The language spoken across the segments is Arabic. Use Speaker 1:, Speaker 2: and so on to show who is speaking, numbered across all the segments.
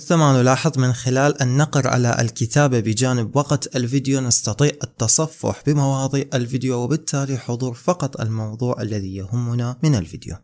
Speaker 1: مثل ما نلاحظ من خلال النقر على الكتابة بجانب وقت الفيديو نستطيع التصفح بمواضيع الفيديو وبالتالي حضور فقط الموضوع الذي يهمنا من الفيديو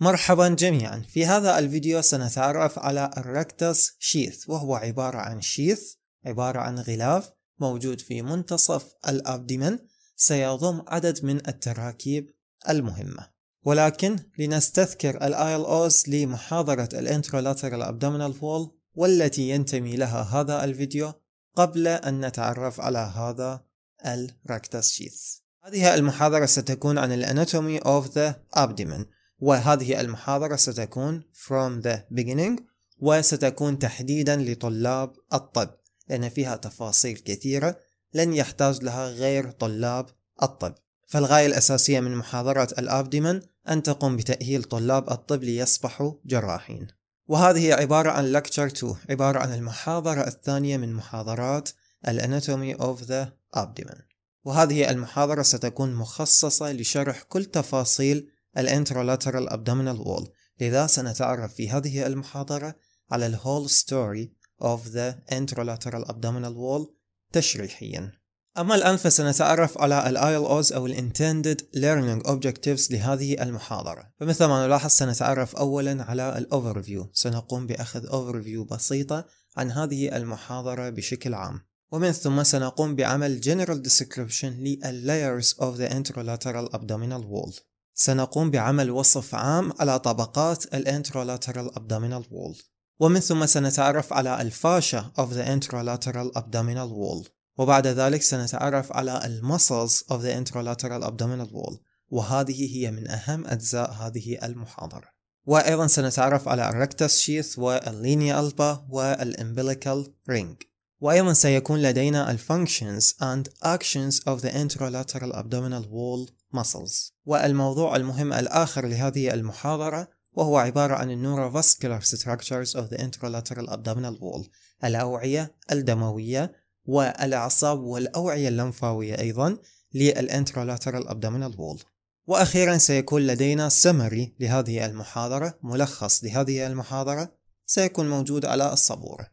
Speaker 1: مرحبا جميعا في هذا الفيديو سنتعرف على الركتس شيث وهو عبارة عن شيث عبارة عن غلاف موجود في منتصف الأبدمن سيضم عدد من التراكيب المهمة ولكن لنستذكر ال ILOs لمحاضرة ال Intralateral Abdominal Wall والتي ينتمي لها هذا الفيديو قبل أن نتعرف على هذا الركتس شيث هذه المحاضرة ستكون عن الاناتومي اوف ذا abdomen وهذه المحاضرة ستكون from the beginning وستكون تحديدا لطلاب الطب لأن فيها تفاصيل كثيرة لن يحتاج لها غير طلاب الطب فالغاية الأساسية من محاضرة الأبدمن أن تقوم بتأهيل طلاب الطب ليصبحوا جراحين وهذه عبارة عن Lecture 2 عبارة عن المحاضرة الثانية من محاضرات Anatomy of the Abdomen وهذه المحاضرة ستكون مخصصة لشرح كل تفاصيل Intralateral abdominal Wall لذا سنتعرف في هذه المحاضرة على الهول ستوري of the interlateral abdominal wall تشريحياً أما الآن فسنتعرف على الـ ILOs أو الـ Intended Learning Objectives لهذه المحاضرة فمثل ما نلاحظ سنتعرف أولا على الـ Overview سنقوم بأخذ Overview بسيطة عن هذه المحاضرة بشكل عام ومن ثم سنقوم بعمل General Description للـ Layers of the Interlateral Abdominal Wall سنقوم بعمل وصف عام على طبقات الـ Interlateral Abdominal Wall ومن ثم سنتعرف على الفاشة of the Interlateral Abdominal Wall وبعد ذلك سنتعرف على المسلز of the intralateral abdominal wall وهذه هي من أهم أجزاء هذه المحاضرة وأيضا سنتعرف على الركتس شيث واللينيا ألبا والإمبليكال رينج وأيضا سيكون لدينا functions and actions of the intralateral abdominal wall muscles والموضوع المهم الآخر لهذه المحاضرة وهو عبارة عن النوروفاسكولار structures of the intralateral abdominal wall الأوعية الدموية والأعصاب والأوعية اللمفاوية أيضا للانترولاترال ابدومينال وول وأخيرا سيكون لدينا سمري لهذه المحاضرة ملخص لهذه المحاضرة سيكون موجود على الصبورة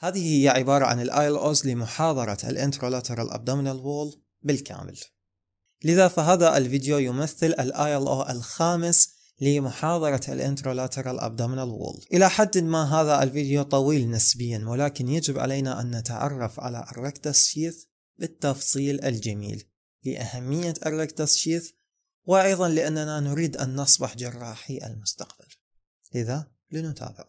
Speaker 1: هذه هي عبارة عن الايل اوز لمحاضرة الانترولاترال ابدومينال وول بالكامل لذا فهذا الفيديو يمثل الايل او الخامس لمحاضرة الانترولاترال ابدومينال وول إلى حد ما هذا الفيديو طويل نسبيا ولكن يجب علينا أن نتعرف على الركتس شيث بالتفصيل الجميل لأهمية الركتس شيث وأيضا لأننا نريد أن نصبح جراحي المستقبل لذا لنتابع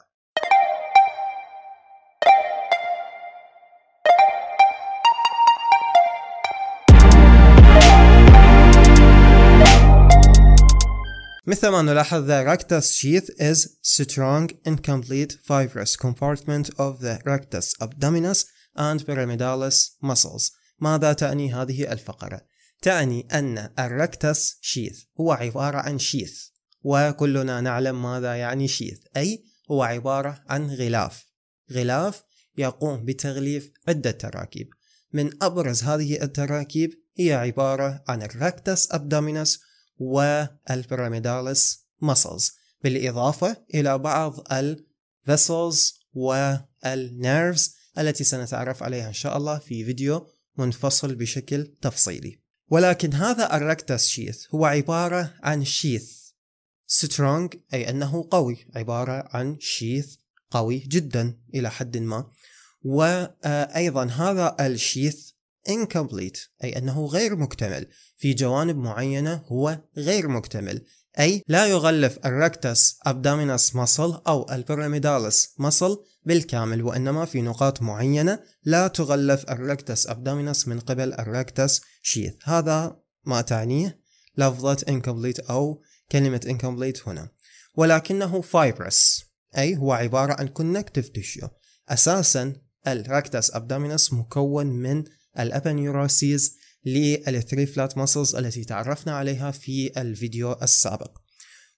Speaker 1: مثل ما نلاحظ the rectus sheath is strong incomplete fibrous compartment of the rectus abdominis and pyramidalis muscles ماذا تعني هذه الفقرة؟ تعني أن الركتس شيث هو عبارة عن شيث وكلنا نعلم ماذا يعني شيث أي هو عبارة عن غلاف غلاف يقوم بتغليف عدة تراكيب من أبرز هذه التراكيب هي عبارة عن الركتس أبدومينس والبيراميداليس muscles بالإضافة إلى بعض ال vessels والنيرفز التي سنتعرف عليها إن شاء الله في فيديو منفصل بشكل تفصيلي ولكن هذا الركتس شيث هو عبارة عن شيث سترونج أي أنه قوي عبارة عن شيث قوي جدا إلى حد ما وأيضا هذا الشيث incomplete أي أنه غير مكتمل في جوانب معينة هو غير مكتمل أي لا يغلف الركتس abdominis muscle أو البيراميدالس muscle بالكامل وإنما في نقاط معينة لا تغلف الركتس abdominis من قبل الركتس sheath هذا ما تعنيه لفظة incomplete أو كلمة incomplete هنا ولكنه fibrous أي هو عبارة عن connective tissue أساسا الركتس abdominis مكون من الأبانيوراسيز للثري فلات ماسلز التي تعرفنا عليها في الفيديو السابق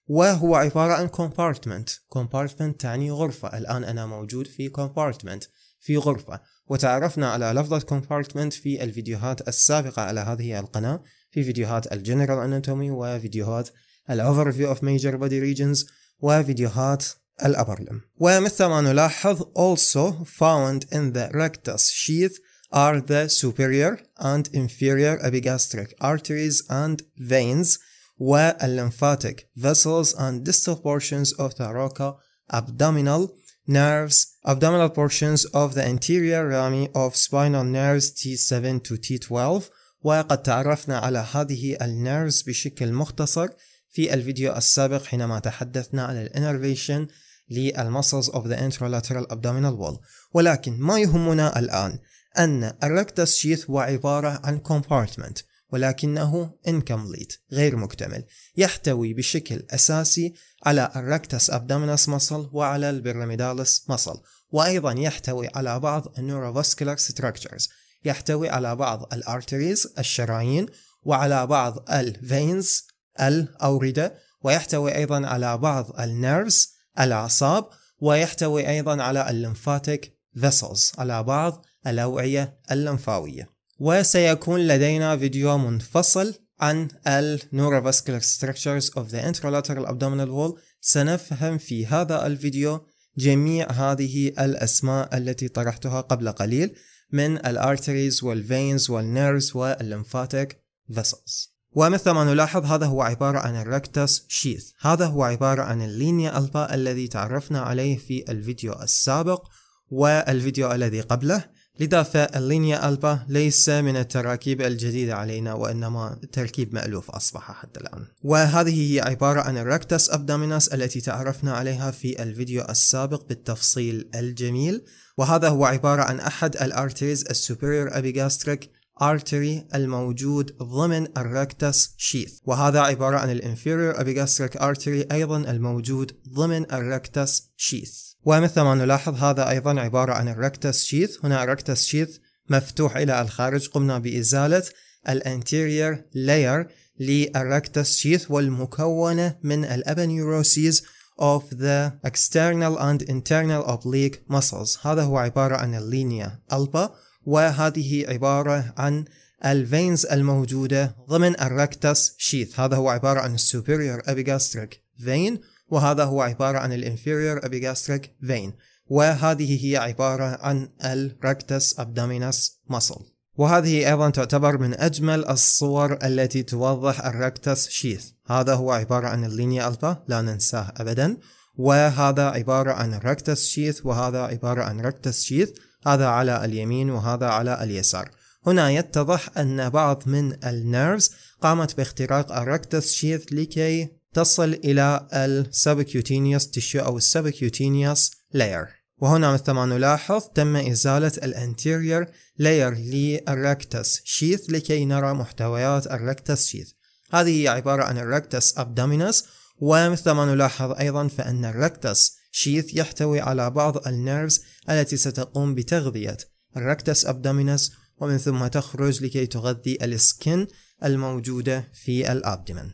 Speaker 1: وهو عبارة عن compartment compartment تعني غرفة الآن أنا موجود في compartment في غرفة وتعرفنا على لفظة compartment في الفيديوهات السابقة على هذه القناة في فيديوهات الجنرال اناتومي وفيديوهات الاوفر فيو اوف ميجر بودي ريجنز وفيديوهات الابر لم ومثل ما نلاحظ also found in the rectus sheath are the superior and inferior epigastric arteries and veins where lymphatic vessels and distal portions of the roca abdominal nerves, abdominal portions of the anterior rami of spinal nerves T7 to T12 وقد تعرفنا على هذه النيرفز بشكل مختصر في الفيديو السابق حينما تحدثنا على الانرفيشن للمسلز of the intralateral abdominal wall ولكن ما يهمنا الآن أن الركتس شيث هو عبارة عن compartment ولكنه incomplete غير مكتمل يحتوي بشكل أساسي على الركتس أبدومينس مصل وعلى البيراميدالس مصل وأيضا يحتوي على بعض neurovascular structures يحتوي على بعض الارتريز الشرايين وعلى بعض الفينز الأوردة ويحتوي أيضا على بعض النيرفز الأعصاب ويحتوي أيضا على الليمفاتيك vessels على بعض الأوعية اللمفاوية وسيكون لدينا فيديو منفصل عن ال Neurovascular Structures of the Intralateral Abdominal Wall سنفهم في هذا الفيديو جميع هذه الأسماء التي طرحتها قبل قليل من Arteries Veins والـ Nerves والـ Lymphatic Vessels ومثل ما نلاحظ هذا هو عبارة عن الركتس شيث هذا هو عبارة عن اللينيا ألبا الذي تعرفنا عليه في الفيديو السابق والفيديو الذي قبله لذا فاللينيا ألبا ليس من التراكيب الجديدة علينا وإنما تركيب مألوف أصبح حتى الآن وهذه هي عبارة عن الركتس أبدامينس التي تعرفنا عليها في الفيديو السابق بالتفصيل الجميل وهذا هو عبارة عن أحد الأرتيز السوبريور أبيجاستريك artery الموجود ضمن الركتس شيث وهذا عبارة عن الانفيريور epigastric artery أيضا الموجود ضمن الركتس شيث ومثل ما نلاحظ هذا أيضا عبارة عن الركتس شيث هنا الركتس شيث مفتوح إلى الخارج قمنا بإزالة الانتيرير لاير للركتس شيث والمكونة من الأبنيوروسيز of the external and internal oblique muscles هذا هو عبارة عن اللينيا ألبا وهذه عبارة عن الفينز الموجودة ضمن الركتس شيث هذا هو عبارة عن superior أبيجاستريك فين وهذا هو عبارة عن الانفيريور ابيجاستريك فين وهذه هي عبارة عن الركتس ابدومينس مسل وهذه أيضا تعتبر من أجمل الصور التي توضح الركتس شيث هذا هو عبارة عن اللينيا ألفا لا ننساه أبدا وهذا عبارة عن الركتس شيث وهذا عبارة عن ركتس شيث هذا على اليمين وهذا على اليسار هنا يتضح أن بعض من النيرفز قامت باختراق الركتس شيث لكي تصل إلى السبكيوتينيوس تشيو أو السبكيوتينيوس لاير وهنا مثل ما نلاحظ تم إزالة الانتيرير لاير للركتس شيث لكي نرى محتويات الركتس شيث هذه هي عبارة عن الركتس abdominis ومثل ما نلاحظ أيضا فإن الركتس شيث يحتوي على بعض النيرفز التي ستقوم بتغذية الركتس abdominis ومن ثم تخرج لكي تغذي السكن الموجودة في الأبدمن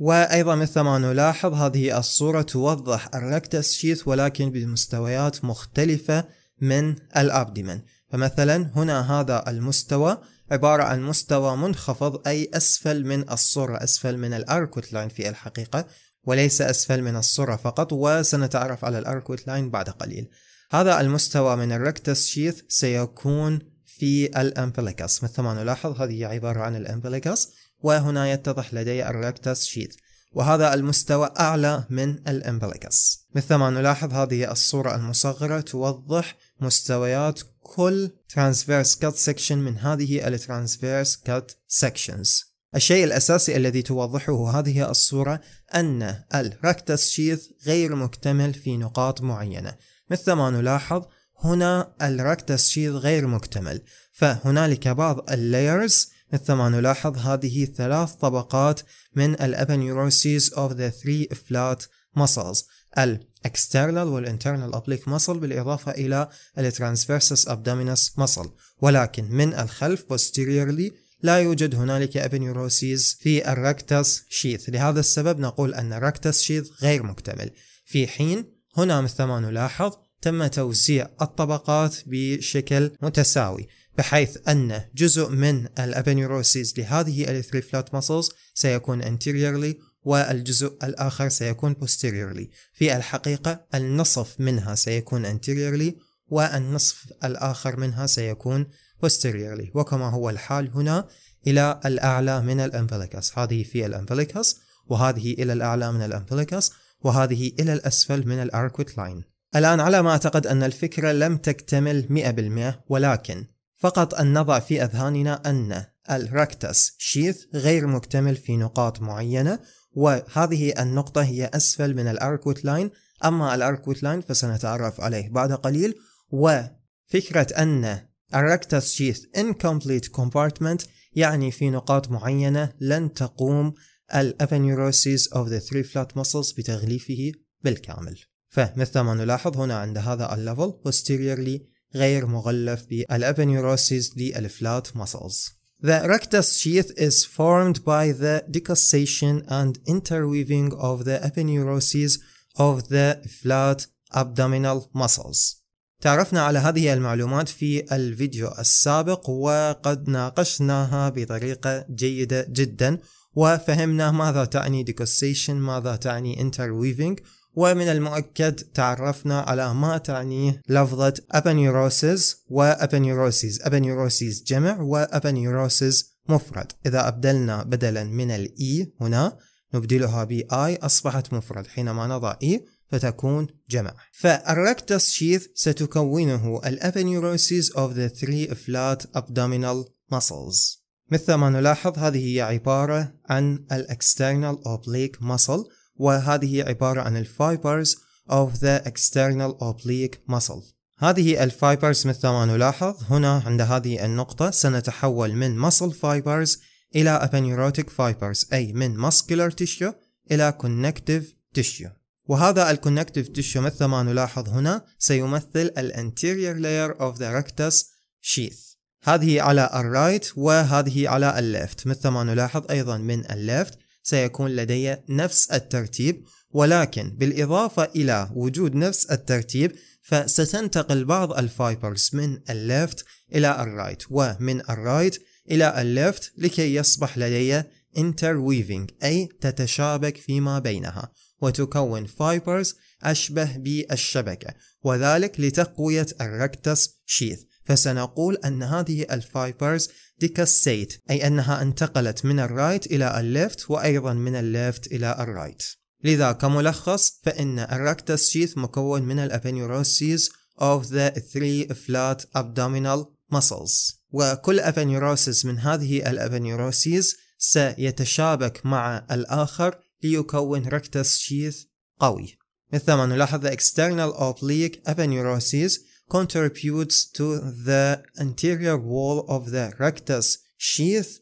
Speaker 1: وأيضا مثل ما نلاحظ هذه الصورة توضح الركتس شيث ولكن بمستويات مختلفة من الأبدمن فمثلا هنا هذا المستوى عبارة عن مستوى منخفض أي أسفل من الصورة أسفل من الأركوت لاين في الحقيقة وليس أسفل من الصورة فقط وسنتعرف على الأركوت لاين بعد قليل هذا المستوى من الركتس شيث سيكون في الأمبليكس مثل ما نلاحظ هذه عبارة عن الأمبليكس وهنا يتضح لدي الريكتس شيت وهذا المستوى أعلى من الإمبليكس مثل ما نلاحظ هذه الصورة المصغرة توضح مستويات كل transverse cut section من هذه ال transverse cut sections الشيء الأساسي الذي توضحه هذه الصورة أن الركتس شيث غير مكتمل في نقاط معينة مثل ما نلاحظ هنا الركتس شيث غير مكتمل فهنالك بعض اللايرز مثل ما نلاحظ هذه ثلاث طبقات من الابنيوروسيز of the three flat muscles الاكسترنال والانترنال ابليك muscle بالاضافه الى الترانسفيرسس abdominis muscle ولكن من الخلف posteriorly لا يوجد هنالك ابنيوروسيز في الركتس شيث لهذا السبب نقول ان الركتس شيث غير مكتمل في حين هنا مثل ما نلاحظ تم توزيع الطبقات بشكل متساوي بحيث أن جزء من الأبنيروسيز لهذه الثري فلات ماسلز سيكون anteriorly والجزء الآخر سيكون posteriorly في الحقيقة النصف منها سيكون anteriorly والنصف الآخر منها سيكون posteriorly وكما هو الحال هنا إلى الأعلى من الأمبليكس هذه في الأمبليكس وهذه إلى الأعلى من الأمبليكس وهذه إلى الأسفل من الأركوت لاين الآن على ما أعتقد أن الفكرة لم تكتمل 100% ولكن فقط أن نضع في أذهاننا أن الركتس شيث غير مكتمل في نقاط معينة وهذه النقطة هي أسفل من الأركوت لاين أما الأركوت لاين فسنتعرف عليه بعد قليل وفكرة أن الركتس شيث incomplete compartment يعني في نقاط معينة لن تقوم الأفنيروسيس of the three flat muscles بتغليفه بالكامل فمثل ما نلاحظ هنا عند هذا الليفل posteriorly غير مغلف بالأبنيروسيس للفلات muscles. The rectus sheath is formed by the decussation and interweaving of the aponeuroses of the flat abdominal muscles. تعرفنا على هذه المعلومات في الفيديو السابق وقد ناقشناها بطريقة جيدة جدا وفهمنا ماذا تعني decussation ماذا تعني interweaving ومن المؤكد تعرفنا على ما تعنيه لفظة أبانيروسيس وأبانيروسيس أبانيروسيس جمع وأبانيروسيس مفرد إذا أبدلنا بدلا من الإي e هنا نبدلها I أصبحت مفرد حينما نضع إي e فتكون جمع فالركتس شيث ستكونه الأبانيروسيس of the three flat abdominal muscles مثل ما نلاحظ هذه هي عبارة عن الأكسترنال اوبليك muscle وهذه عبارة عن الفايبرز of the external oblique muscle هذه الفايبرز مثل ما نلاحظ هنا عند هذه النقطة سنتحول من muscle fibers إلى aponeurotic fibers أي من muscular tissue إلى connective tissue وهذا الكونكتيف tissue مثل ما نلاحظ هنا سيمثل الانتيرير لاير اوف ذا ركتس شيث هذه على الرايت right وهذه على الليفت مثل ما نلاحظ ايضا من الليفت سيكون لدي نفس الترتيب ولكن بالإضافة إلى وجود نفس الترتيب فستنتقل بعض الفايبرز من الليفت إلى الرايت ومن الرايت إلى الليفت لكي يصبح لدي interweaving أي تتشابك فيما بينها وتكون فايبرز أشبه بالشبكة وذلك لتقوية الركتس شيث فسنقول أن هذه الفايبرز decussate أي أنها انتقلت من الرايت إلى الليفت وأيضا من الليفت إلى الرايت لذا كملخص فإن الركتس شيث مكون من الأبنيوروسيز of the three flat abdominal muscles وكل أبنيوروسيز من هذه الأبنيوروسيز سيتشابك مع الآخر ليكون ركتس شيث قوي مثل ما نلاحظ the external oblique abaneurosis contributes to the anterior wall of the rectus sheath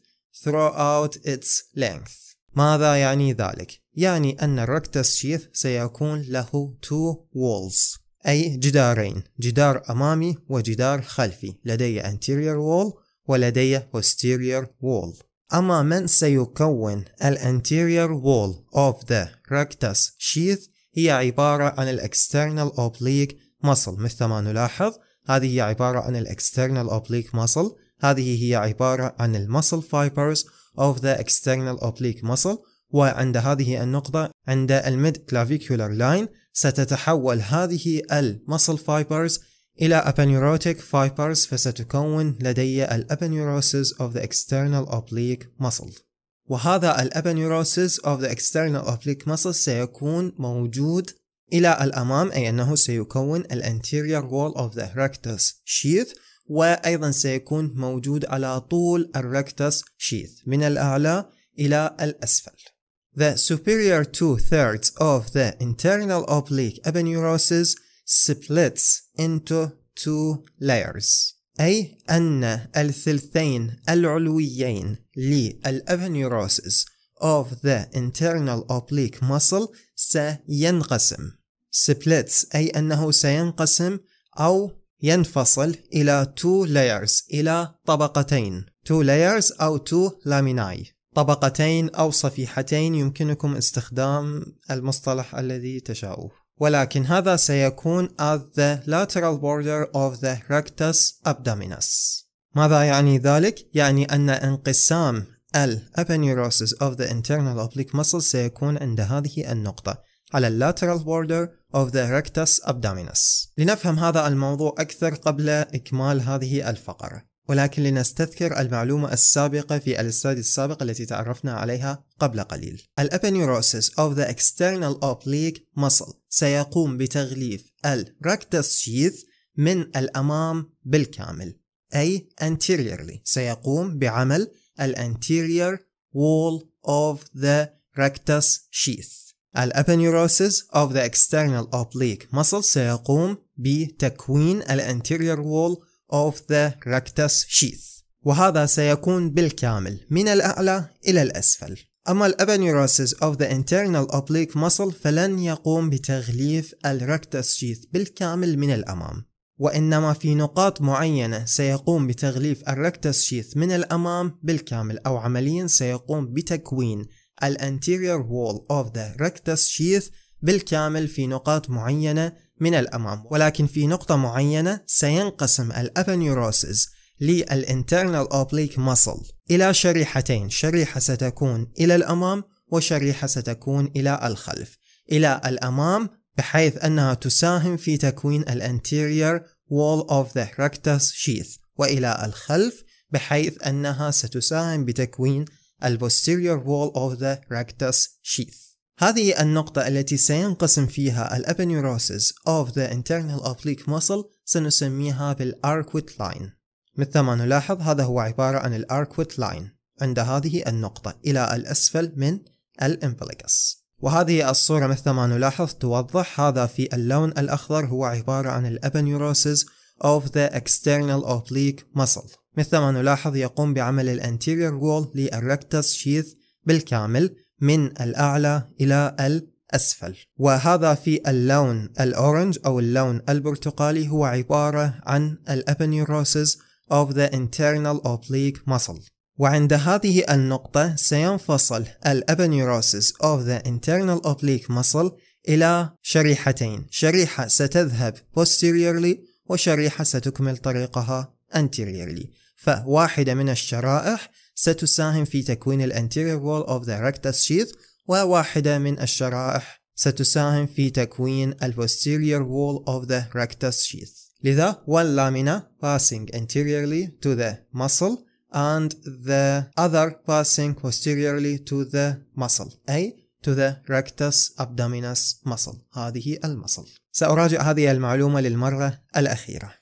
Speaker 1: throughout its length. ماذا يعني ذلك؟ يعني أن الركتس شيث سيكون له two walls أي جدارين جدار أمامي وجدار خلفي لدي anterior wall ولدي posterior wall أما من سيكون ال anterior wall of the rectus sheath هي عبارة عن ال external oblique muscle مثل ما نلاحظ هذه هي عبارة عن ال external oblique muscle هذه هي عبارة عن ال muscle fibers of the external oblique muscle وعند هذه النقطة عند mid clavicular line ستتحول هذه ال muscle fibers إلى aponeurotic fibers فستكون لدي الابنيوروسيس of the external oblique muscle وهذا الابنيوروسيس of the external oblique muscle سيكون موجود إلى الأمام أي أنه سيكون الـ anterior wall of the rectus sheath وأيضا سيكون موجود على طول الـ rectus sheath من الأعلى إلى الأسفل. The superior two-thirds of the internal oblique aponeurosis splits into two layers أي أن الثلثين العلويين للأبنيوروسيس of the internal oblique muscle سينقسم splits أي أنه سينقسم أو ينفصل إلى two layers إلى طبقتين two layers أو two laminae طبقتين أو صفيحتين يمكنكم استخدام المصطلح الذي تشاؤوه ولكن هذا سيكون at the lateral border of the rectus abdominis ماذا يعني ذلك؟ يعني أن انقسام ال of the internal oblique muscle سيكون عند هذه النقطة على اللاترال border of the rectus abdominis لنفهم هذا الموضوع أكثر قبل إكمال هذه الفقرة ولكن لنستذكر المعلومة السابقة في الاستاذ السابق التي تعرفنا عليها قبل قليل. الابنيوروسيس of the external oblique muscle سيقوم بتغليف الركتس sheath من الأمام بالكامل أي anteriorly سيقوم بعمل الانتيريور wall of the rectus sheath الابنيوروسيس of the external oblique muscle سيقوم بتكوين anterior wall of the rectus sheath وهذا سيكون بالكامل من الأعلى إلى الأسفل أما الابنيوروسيس of the internal oblique muscle فلن يقوم بتغليف الركتس شيث بالكامل من الأمام وإنما في نقاط معينة سيقوم بتغليف الركتس شيث من الأمام بالكامل أو عمليا سيقوم بتكوين الانتيريور وول اوف ذا rectus sheath بالكامل في نقاط معينة من الأمام ولكن في نقطة معينة سينقسم الأبنيوروسيس للإنترنال أوبليك مصل إلى شريحتين شريحة ستكون إلى الأمام وشريحة ستكون إلى الخلف إلى الأمام بحيث أنها تساهم في تكوين الانتيريور wall of the rectus sheath وإلى الخلف بحيث أنها ستساهم بتكوين posterior wall of the rectus sheath هذه النقطة التي سينقسم فيها الابنيوروسيس of the internal oblique muscle سنسميها بالاركوت لاين مثل ما نلاحظ هذا هو عبارة عن الاركوت لاين عند هذه النقطة إلى الأسفل من الامبليكس وهذه الصورة مثل ما نلاحظ توضح هذا في اللون الأخضر هو عبارة عن الابنيوروسيس of the external oblique muscle مثل ما نلاحظ يقوم بعمل الانتيرير وول للركتس شيث بالكامل من الأعلى إلى الأسفل وهذا في اللون الأورنج أو اللون البرتقالي هو عبارة عن الأبنيوروسيس of the internal oblique muscle وعند هذه النقطة سينفصل الأبنيوروسيس of the internal oblique muscle إلى شريحتين شريحة ستذهب posteriorly وشريحة ستكمل طريقها anteriorly فواحدة من الشرائح ستساهم في تكوين anterior wall of the rectus sheath وواحدة من الشرائح ستساهم في تكوين posterior wall of the rectus sheath لذا one lamina passing anteriorly to the muscle and the other passing posteriorly to the muscle أي to the rectus abdominis muscle هذه المصل سأراجع هذه المعلومة للمرة الأخيرة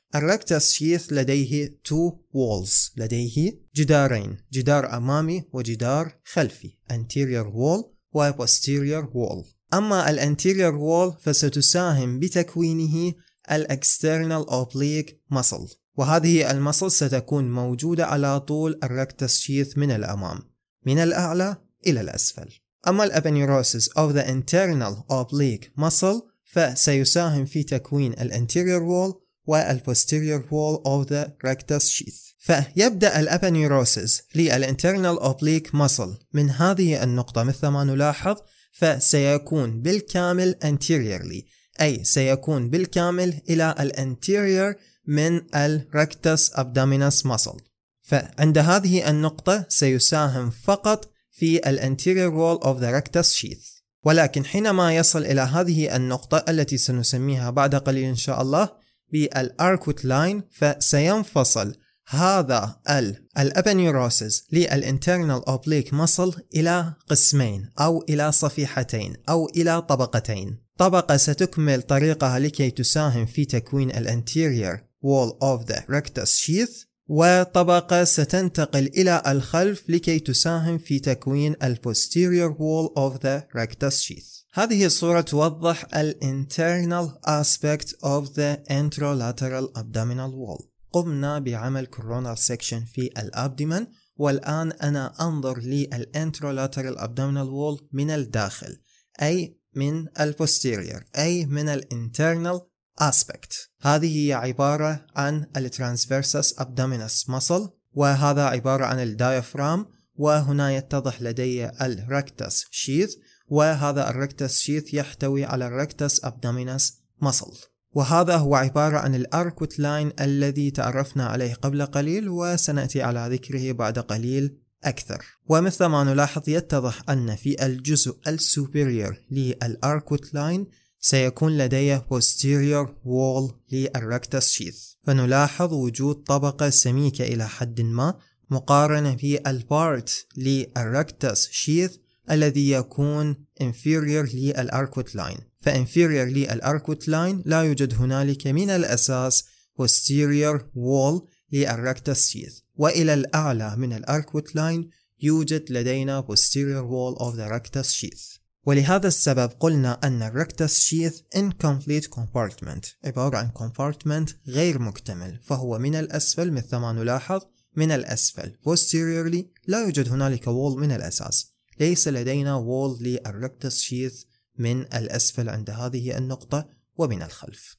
Speaker 1: شيث لديه two walls لديه جدارين جدار أمامي وجدار خلفي anterior wall و posterior wall أما anterior وول فستساهم بتكوينه external اوبليك muscle وهذه المصل ستكون موجودة على طول الركتس شيث من الأمام من الأعلى إلى الأسفل أما الأبنيروسيس of the internal oblique muscle فسيساهم في تكوين anterior وول والposterior wall of the rectus sheath فيبدأ الأبانيروسيس للإنترنال أوبليك مسل من هذه النقطة مثل ما نلاحظ فسيكون بالكامل anteriorly أي سيكون بالكامل إلى الأنتيرير من الركتس abdominis muscle فعند هذه النقطة سيساهم فقط في anterior wall of the rectus sheath ولكن حينما يصل إلى هذه النقطة التي سنسميها بعد قليل إن شاء الله بالاركوت لاين فسينفصل هذا الابنيوروسيس للانترنال اوبليك مصل الى قسمين او الى صفيحتين او الى طبقتين طبقة ستكمل طريقها لكي تساهم في تكوين الانتيرير wall of the rectus sheath وطبقة ستنتقل إلى الخلف لكي تساهم في تكوين ال posterior wall of the rectus sheath هذه الصورة توضح ال internal aspect of the anterolateral abdominal wall قمنا بعمل coronal section في الأبدمن والآن أنا أنظر للانترولاترال abdominal wall من الداخل أي من ال posterior أي من internal aspect هذه هي عبارة عن transversus abdominis muscle وهذا عبارة عن الديافرام وهنا يتضح لدي الركتس sheath وهذا الركتس sheath يحتوي على الركتس abdominis muscle وهذا هو عبارة عن الأركوت لاين الذي تعرفنا عليه قبل قليل وسنأتي على ذكره بعد قليل أكثر ومثل ما نلاحظ يتضح أن في الجزء السوبريور للأركوت لاين سيكون لدي posterior wall للrectus sheath فنلاحظ وجود طبقة سميكة إلى حد ما مقارنة في البارت للrectus sheath الذي يكون inferior للأركوت لاين فانفيرير للأركوت لاين لا يوجد هنالك من الأساس posterior wall للrectus sheath وإلى الأعلى من الأركوت لاين يوجد لدينا posterior wall of the rectus sheath ولهذا السبب قلنا أن الركتس شيث incomplete compartment عبارة عن compartment غير مكتمل فهو من الأسفل مثل ما نلاحظ من الأسفل posteriorly لا يوجد هنالك wall من الأساس ليس لدينا wall للركتس شيث من الأسفل عند هذه النقطة ومن الخلف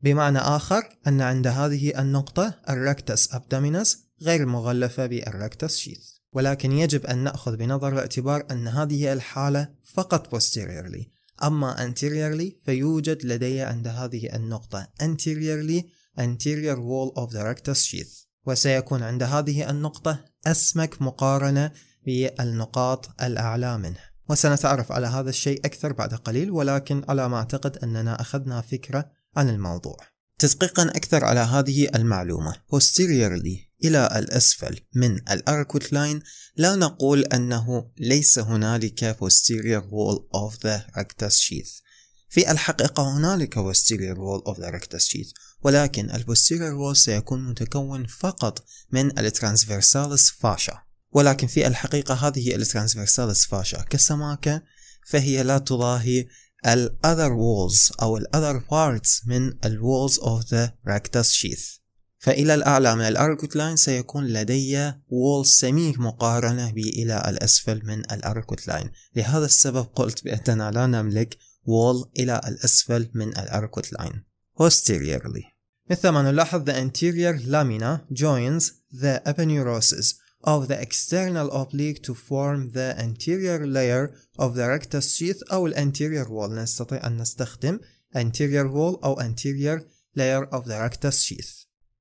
Speaker 1: بمعنى آخر أن عند هذه النقطة الركتس أبدومينس غير مغلفة بالركتس شيث ولكن يجب أن نأخذ بنظر الاعتبار أن هذه الحالة فقط posteriorly أما anteriorly فيوجد لدي عند هذه النقطة anteriorly anterior wall of the rectus sheath وسيكون عند هذه النقطة أسمك مقارنة بالنقاط الأعلى منه وسنتعرف على هذا الشيء أكثر بعد قليل ولكن على ما أعتقد أننا أخذنا فكرة عن الموضوع تدقيقا أكثر على هذه المعلومة posteriorly إلى الأسفل من الأركوت لاين لا نقول أنه ليس هنالك posterior wall of the rectus sheath في الحقيقة هنالك posterior wall of the rectus sheath ولكن posterior wall سيكون متكون فقط من الترانسفيرسالس فاشا ولكن في الحقيقة هذه الترانسفيرسالس فاشا كسماكة فهي لا تضاهي ال other walls أو ال other parts من ال walls of the rectus sheath فإلى الأعلى من الأركوت لاين سيكون لدي وول سميك مقارنة بي إلى الأسفل من الأركوت لاين لهذا السبب قلت بأننا لا نملك وول إلى الأسفل من الأركوت لاين posteriorly مثل ما نلاحظ the anterior lamina joins the aponeurosis of the external oblique to form the anterior layer of the rectus sheath أو anterior wall نستطيع أن نستخدم anterior wall أو anterior layer of the rectus sheath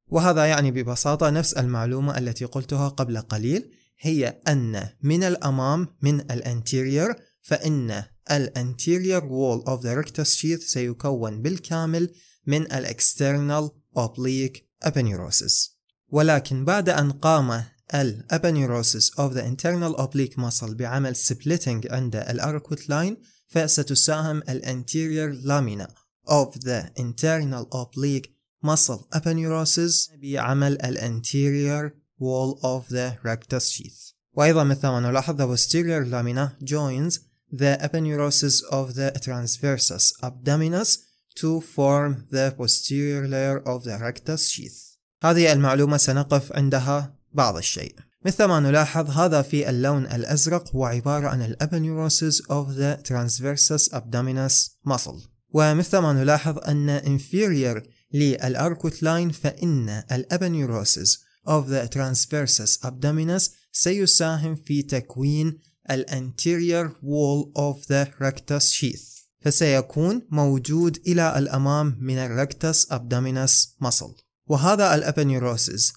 Speaker 1: وهذا يعني ببساطة نفس المعلومة التي قلتها قبل قليل هي أن من الأمام من الانتيرير فإن الانتيرير وول of the rectus sheath سيكون بالكامل من الاكسترنال أوبليك aponeurosis ولكن بعد أن قام الابانيروسيس of the internal oblique muscle بعمل splitting عند الاركوت لاين فستساهم الانتيرير لامينا of the internal oblique muscle aponeurosis بعمل ال anterior wall of the rectus sheath وأيضا مثل ما نلاحظ the posterior lamina joins the aponeurosis of the transversus abdominis to form the posterior layer of the rectus sheath هذه المعلومة سنقف عندها بعض الشيء مثل ما نلاحظ هذا في اللون الأزرق هو عبارة عن aponeurosis of the transversus abdominis muscle ومثل ما نلاحظ أن inferior للأركوت لاين فإن الأبنيوروسيس of the transversus abdominis سيساهم في تكوين anterior wall of the rectus sheath فسيكون موجود إلى الأمام من rectus abdominis muscle وهذا الأبنيوروسيس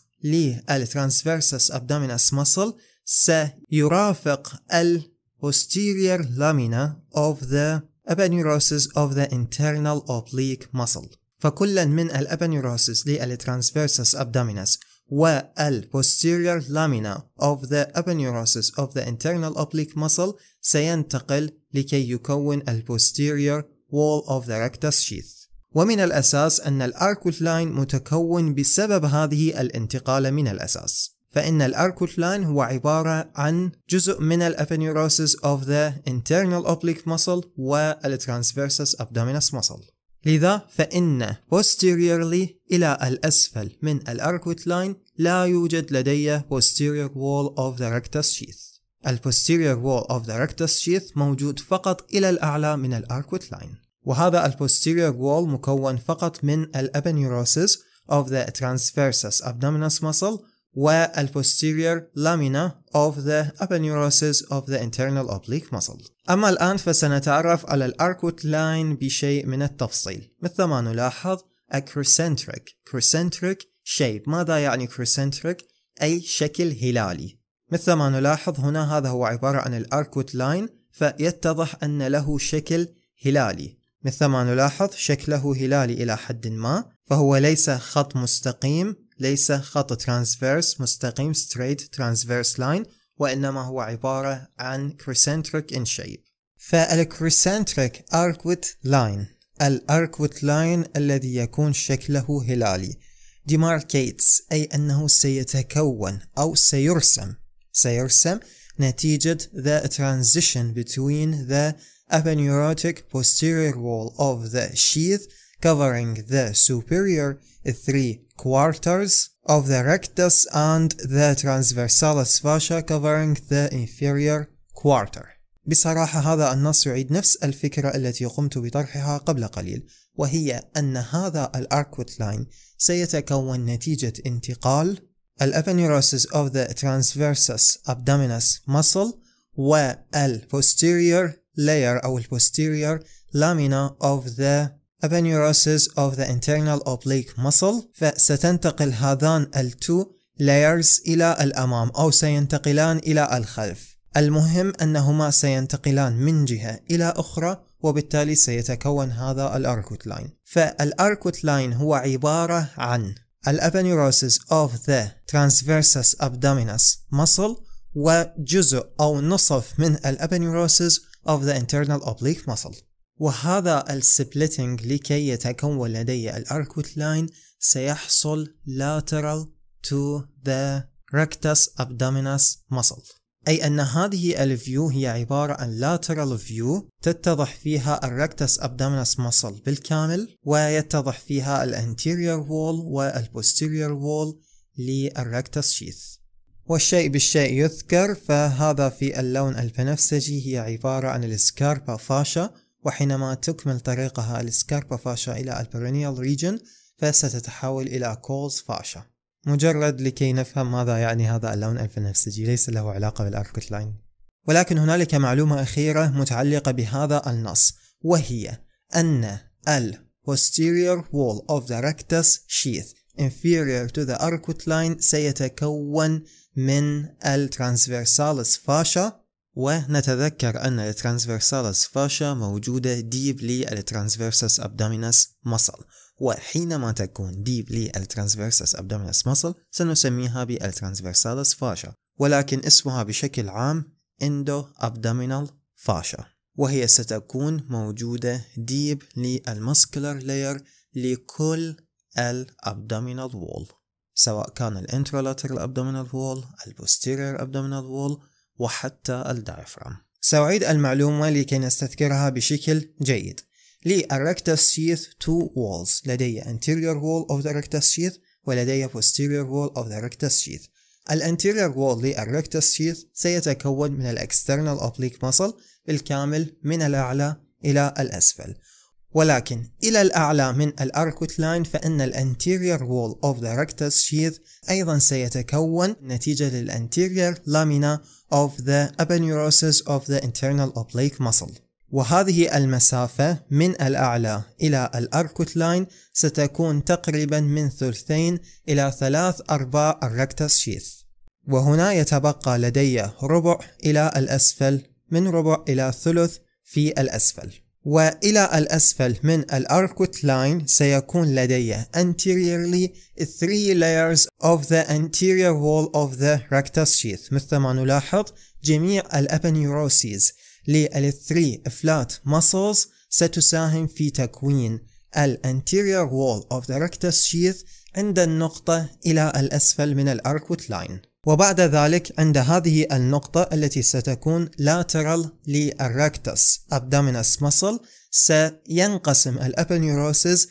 Speaker 1: transversus abdominis muscle سيرافق posterior lamina of the aponeurosis of the internal oblique muscle فكلا من الابنيروسس للترانسفيرسس ابدومينس posterior lamina of the aponeurosis of the internal oblique muscle سينتقل لكي يكون posterior wall of the rectus sheath ومن الأساس أن الأركوتلاين متكون بسبب هذه الانتقال من الأساس فإن الأركوتلاين هو عبارة عن جزء من الأبنيروسيس of the internal oblique muscle transversus abdominis muscle لذا فإن posteriorly إلى الأسفل من الأركوت لاين لا يوجد لدي posterior wall of the rectus sheath ال posterior wall of the rectus sheath موجود فقط إلى الأعلى من الأركوت لاين وهذا ال posterior wall مكون فقط من الأبنيروسيس of the transversus abdominis muscle والposterior lamina of the aponeurosis of the internal oblique muscle أما الآن فسنتعرف على الأركوت لاين بشيء من التفصيل مثل ما نلاحظ a crescentric crescentric shape ماذا يعني crescentric؟ أي شكل هلالي مثل ما نلاحظ هنا هذا هو عبارة عن الأركوت لاين فيتضح أن له شكل هلالي مثل ما نلاحظ شكله هلالي إلى حد ما فهو ليس خط مستقيم ليس خط ترانسفيرس مستقيم straight transverse line وإنما هو عبارة عن concentric ان شيب فالكريسنتريك أركوت لاين الأركوت لاين الذي يكون شكله هلالي ديماركيتس أي أنه سيتكون أو سيرسم سيرسم نتيجة the transition between the aponeurotic posterior wall of the sheath covering the superior three quarters of the rectus and the transversalis fascia covering the inferior quarter. بصراحة هذا النص يعيد نفس الفكرة التي قمت بطرحها قبل قليل وهي أن هذا الأركوت لاين سيتكون نتيجة انتقال الابنيروسيس of the transversus abdominis muscle والposterior layer أو posterior lamina of the aponeurosis of the internal oblique muscle فستنتقل هذان ال 2 layers إلى الأمام أو سينتقلان إلى الخلف المهم أنهما سينتقلان من جهة إلى أخرى وبالتالي سيتكون هذا الأركوت لاين فالأركوت لاين هو عبارة عن الأبنيروسيس of the transversus abdominis muscle وجزء أو نصف من الأبنيروسيس of the internal oblique muscle وهذا السبلتنج لكي يتكون لدي الأركوت لاين سيحصل lateral to the rectus abdominis muscle أي أن هذه الفيو هي عبارة عن lateral view تتضح فيها الركتس abdominis muscle بالكامل ويتضح فيها الانتيريور وول والبوستيريور وول للركتس شيث والشيء بالشيء يذكر فهذا في اللون البنفسجي هي عبارة عن السكاربا فاشا وحينما تكمل طريقها السكاربا فاشا إلى البرينيال ريجن فستتحول إلى كولز فاشا مجرد لكي نفهم ماذا يعني هذا اللون البنفسجي ليس له علاقة بالأركوت لاين ولكن هنالك معلومة أخيرة متعلقة بهذا النص وهي أن ال posterior wall of the rectus sheath inferior to the arcuate line سيتكون من ال transversalis fascia ونتذكر أن الترانسفيرسالس فاشا موجودة ديب لي للترانسفيرسس أبدامينس مصل وحينما تكون ديب لي للترانسفيرسس أبدامينس مصل سنسميها بالترانسفيرسالس فاشا ولكن اسمها بشكل عام اندو أبدامينال فاشا وهي ستكون موجودة ديب للمسكلر لير لكل الأبدامينال وول سواء كان الانترالاترال abdominal وول البوستيرير abdominal وول وحتى الدايفرام سأعيد المعلومة لكي نستذكرها بشكل جيد الركتس sheath تو walls لدي anterior wall of the rectus sheath ولدي posterior wall of the rectus sheath wall وول للrectus sheath سيتكون من الاكسترنال oblique muscle بالكامل من الأعلى إلى الأسفل ولكن إلى الأعلى من الأركوت لاين فإن الأنتيريور وول أوف ذا ركتس شيث أيضا سيتكون نتيجة للأنتيريور لامينا of ذا aponeurosis أوف ذا internal oblique muscle وهذه المسافة من الأعلى إلى الأركوت لاين ستكون تقريبا من ثلثين إلى ثلاث أرباع الركتس شيث وهنا يتبقى لدي ربع إلى الأسفل من ربع إلى ثلث في الأسفل وإلى الأسفل من الأركوت لاين سيكون لدي anteriorly 3 layers of the anterior wall of the rectus sheath مثل ما نلاحظ جميع الأبنيوروسيز للثري فلات muscles ستساهم في تكوين الانتيريور wall of the rectus sheath عند النقطة إلى الأسفل من الأركوت لاين وبعد ذلك عند هذه النقطة التي ستكون lateral للركتس abdominis muscle سينقسم الابنيوروسيس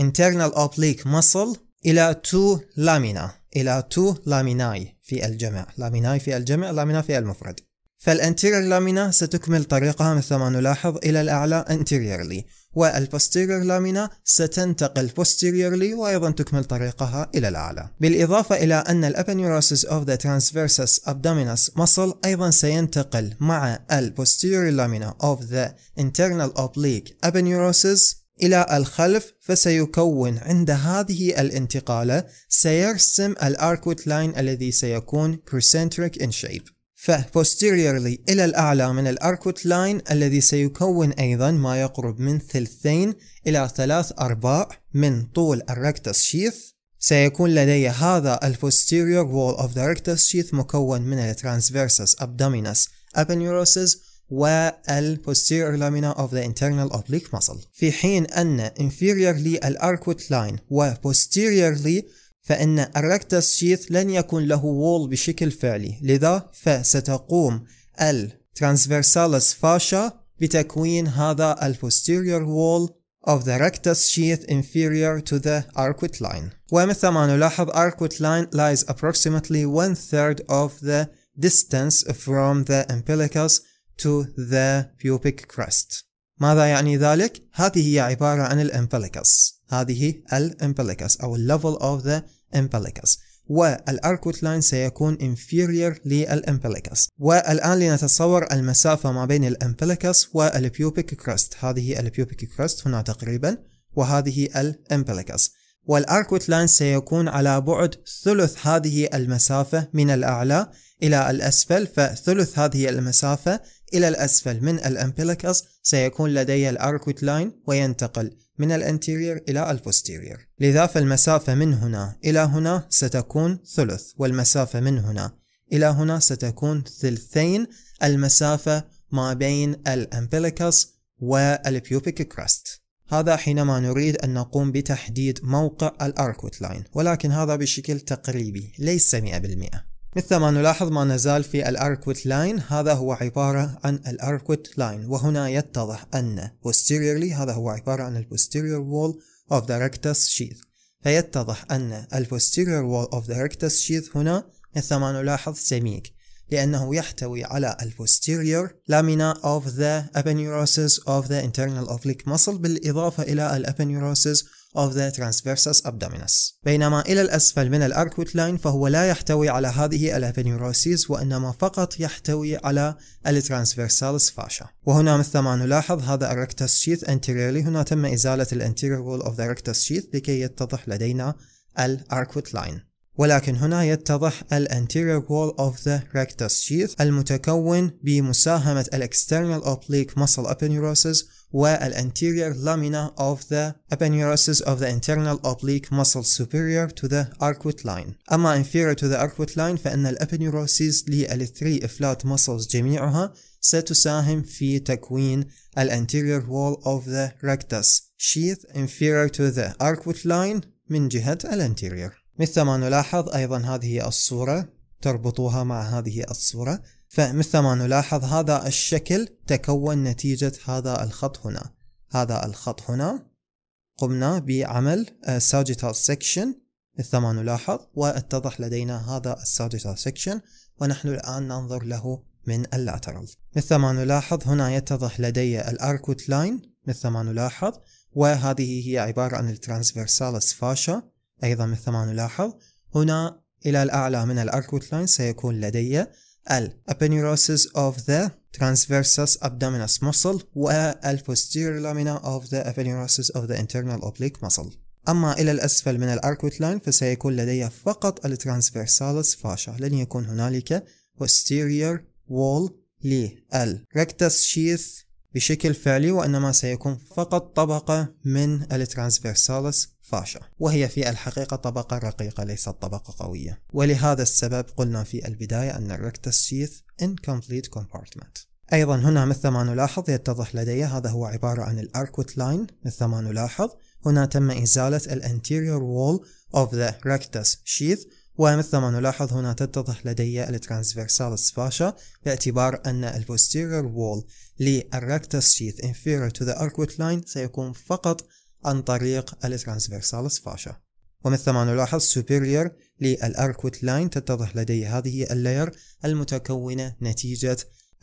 Speaker 1: internal oblique muscle إلى two lamina إلى two laminae في الجمع laminae في الجمع lamina في المفرد فالانتيرير لامينا ستكمل طريقها مثل ما نلاحظ إلى الأعلى anteriorly والبوستيرير لامينا ستنتقل posteriorly وأيضا تكمل طريقها إلى الأعلى بالإضافة إلى أن الأبنيوروسيس اوف ذا ترانسفيرسس ابدومينس muscle أيضا سينتقل مع البوستيرير لامينا of the internal oblique aponeurosis إلى الخلف فسيكون عند هذه الانتقالة سيرسم الاركوت لاين الذي سيكون concentric in shape فبوستيريورلي إلى الأعلى من الأركوت لاين الذي سيكون أيضا ما يقرب من ثلثين إلى ثلاث أرباع من طول الركتس شيث سيكون لدي هذا البوستيريور وول اوف ذا ركتس شيث مكون من الترانسفيرسس ابدومينس ابنيوروسز والبوستيريور لامينا اوف ذا internal oblique muscle في حين أن inferiorly الأركوت لاين posteriorly فإن الركتس شيث لن يكون له وول بشكل فعلي لذا فستقوم الترانسفرسالس فاشا بتكوين هذا posterior wall of the rectus sheath inferior to the arcuate line ومثل ما نلاحظ arcuate line lies approximately one third of the distance from the umbilicus to the pubic crest ماذا يعني ذلك؟ هذه هي عبارة عن الامبليكس هذه الامبليكس أو level of the umbilicus والأركوت لاين سيكون inferior للإمبليكس والآن لنتصور المسافة ما بين الإمبليكس والبيوبيك كرست هذه البيوبيك كرست هنا تقريبا وهذه الإمبليكس والأركوت لاين سيكون على بعد ثلث هذه المسافة من الأعلى إلى الأسفل فثلث هذه المسافة إلى الأسفل من الأمبيلكس سيكون لدي الأركوت لاين وينتقل من الانتيرير إلى البوستيرير لذا فالمسافة من هنا إلى هنا ستكون ثلث والمسافة من هنا إلى هنا ستكون ثلثين المسافة ما بين الأمبيلكس والبيوبيك كراست هذا حينما نريد أن نقوم بتحديد موقع الأركوت لاين ولكن هذا بشكل تقريبي ليس 100% مثل ما نلاحظ ما نزال في الأركوت لاين هذا هو عبارة عن الأركوت لاين وهنا يتضح أن posteriorly هذا هو عبارة عن posterior wall of the rectus sheath فيتضح أن posterior wall of the rectus sheath هنا مثل ما نلاحظ سميك لأنه يحتوي على posterior lamina of the aponeurosis of the internal oblique muscle بالإضافة إلى aponeurosis of the transversus abdominis بينما إلى الأسفل من الأركوت لاين فهو لا يحتوي على هذه الأبنيوروسيز وإنما فقط يحتوي على الترانسفيرسالس فاشا وهنا مثل ما نلاحظ هذا الركتس شيث انتيريرلي هنا تم إزالة الانتيرير وول of the rectus sheath لكي يتضح لدينا الأركوت لاين ولكن هنا يتضح الانتيرير وول of the rectus sheath المتكون بمساهمة الاكسترنال اوبليك oblique muscle Where an anterior lamina of the aponeurosis of the internal oblique muscle superior to the arcuate line أما inferior to the arcuate line فإن الأبنيوروسيس three إفلات muscles جميعها ستساهم في تكوين anterior wall of the rectus sheath inferior to the arcuate line من جهة الانتيريور مثل ما نلاحظ أيضا هذه الصورة تربطوها مع هذه الصورة فمثل ما نلاحظ هذا الشكل تكون نتيجة هذا الخط هنا هذا الخط هنا قمنا بعمل ساجيتال آه، سكشن مثل ما نلاحظ واتضح لدينا هذا الساجيتال سكشن ونحن الآن ننظر له من اللاترال مثل ما نلاحظ هنا يتضح لدي الاركوت لاين مثل ما نلاحظ وهذه هي عبارة عن الترانسفيرسالس فاشا أيضا مثل ما نلاحظ هنا إلى الأعلى من الأركوت لاين سيكون لدي الابنيروسيس اوف ذا transversus abdominis muscle والposterior lamina of the aponeurosis of the internal oblique muscle أما إلى الأسفل من الأركوت لاين فسيكون لدي فقط الترانسفيرسالس فاشا لن يكون هنالك posterior wall للركتس شيث بشكل فعلي وإنما سيكون فقط طبقة من الترانسفيرسالس فاشا وهي في الحقيقة طبقة رقيقة ليست طبقة قوية ولهذا السبب قلنا في البداية أن الركتس شيث incomplete compartment أيضا هنا مثل ما نلاحظ يتضح لدي هذا هو عبارة عن الأركوت لاين مثل ما نلاحظ هنا تم إزالة الانتيريور وول of the rectus sheath ومثل ما نلاحظ هنا تتضح لدي الترانسفيرسالس فاشا باعتبار أن البوستيريور وول للrectus sheath inferior to the arcuate line سيكون فقط عن طريق Transversalis fascia ومثل ما نلاحظ سوبيريور للأركوت لاين تتضح لدي هذه اللاير المتكونة نتيجة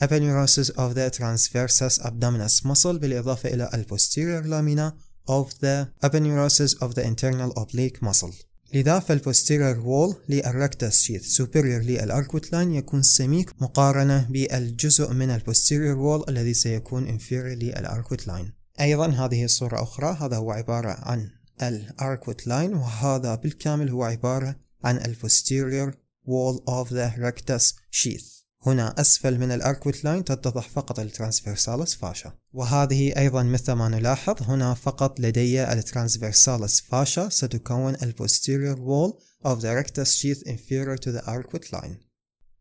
Speaker 1: aponeurosis of the transversus abdominis muscle بالإضافة إلى الـ Posterior Lamina of the aponeurosis of the internal oblique muscle لذا فالـ Posterior فالبوستيريور وول للركتس شيث سوبريور للأركوت لاين يكون سميك مقارنة بالجزء من الـ Posterior Wall الذي سيكون inferior للأركوت لاين أيضا هذه صورة أخرى هذا هو عبارة عن الأركوت لاين وهذا بالكامل هو عبارة عن Posterior wall of the rectus sheath هنا أسفل من الأركوت لاين تتضح فقط الترانسفيرسالس فاشا وهذه أيضا مثل ما نلاحظ هنا فقط لدي الترانسفيرسالس فاشا ستكون Posterior wall of the rectus sheath inferior to the arcuate line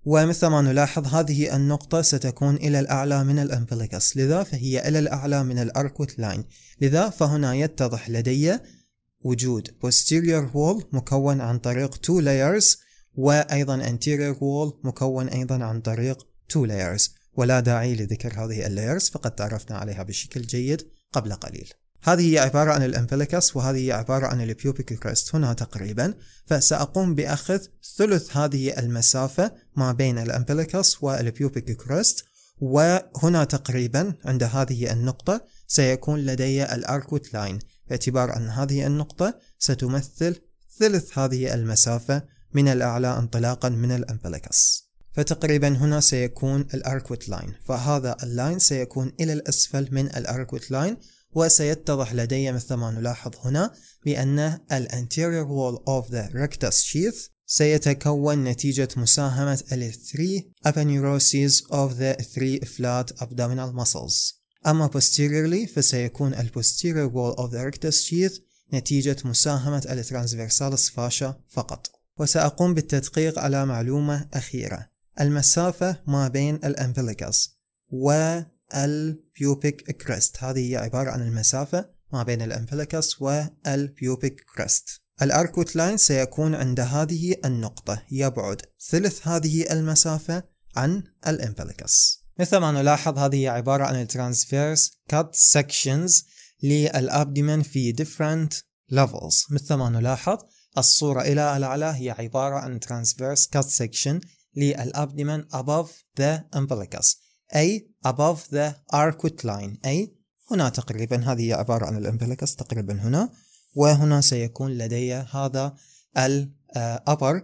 Speaker 1: ومثل ما نلاحظ هذه النقطة ستكون إلى الأعلى من الأمبليكس لذا فهي إلى الأعلى من الأركوت لاين لذا فهنا يتضح لدي وجود posterior wall مكون عن طريق two layers وأيضا anterior wall مكون أيضا عن طريق two layers ولا داعي لذكر هذه اللايرز فقد تعرفنا عليها بشكل جيد قبل قليل هذه هي عبارة عن الأمبليكس وهذه هي عبارة عن البيوبيك كريست هنا تقريبا فسأقوم بأخذ ثلث هذه المسافة ما بين الأمبليكس والبيوبيك كريست وهنا تقريبا عند هذه النقطة سيكون لدي الأركوت لاين باعتبار أن هذه النقطة ستمثل ثلث هذه المسافة من الأعلى انطلاقا من الأمبليكس فتقريبا هنا سيكون الأركوت لاين فهذا اللاين سيكون إلى الأسفل من الأركوت لاين وسيتضح لدي مثل ما نلاحظ هنا بأن ال anterior wall of the rectus sheath سيتكون نتيجة مساهمة ال 3 aponeuroses of the 3 flat abdominal muscles أما posteriorly فسيكون ال posterior wall of the rectus sheath نتيجة مساهمة ال transversalis fascia فقط وسأقوم بالتدقيق على معلومة أخيرة المسافة ما بين الأمبليكس و البيوبيك كريست هذه هي عبارة عن المسافة ما بين الأنفلكس والبيوبيك كريست الأركوت لاين سيكون عند هذه النقطة يبعد ثلث هذه المسافة عن الأنفلكس مثل ما نلاحظ هذه هي عبارة عن الترانسفيرس كات sections للأبدمن في different levels مثل ما نلاحظ الصورة إلى الأعلى هي عبارة عن transverse cut section للأبدمن above the umbilicus أي above the arcuate line أي هنا تقريبا هذه عبارة عن الامبليكس تقريبا هنا وهنا سيكون لدي هذا ال upper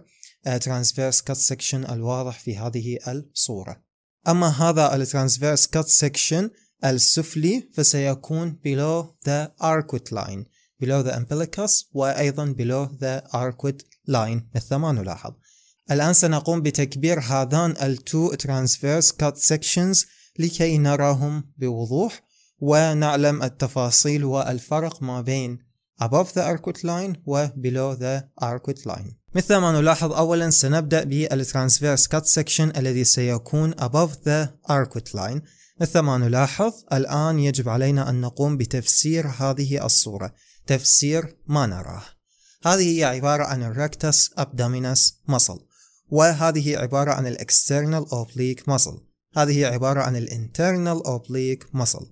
Speaker 1: transverse cut section الواضح في هذه الصورة أما هذا ال transverse cut section السفلي فسيكون below the arcuate line below the umbilicus وأيضا below the arcuate line مثل ما نلاحظ الآن سنقوم بتكبير هذان ال2 transverse cut sections لكي نراهم بوضوح ونعلم التفاصيل والفرق ما بين above the arcuate line و below the arcuate line مثل ما نلاحظ أولا سنبدأ transverse cut section الذي سيكون above the arcuate line مثل ما نلاحظ الآن يجب علينا أن نقوم بتفسير هذه الصورة تفسير ما نراه هذه هي عبارة عن الركتس abdominis muscle وهذه عبارة عن ال External Oblique Muscle هذه عبارة عن ال Internal Oblique Muscle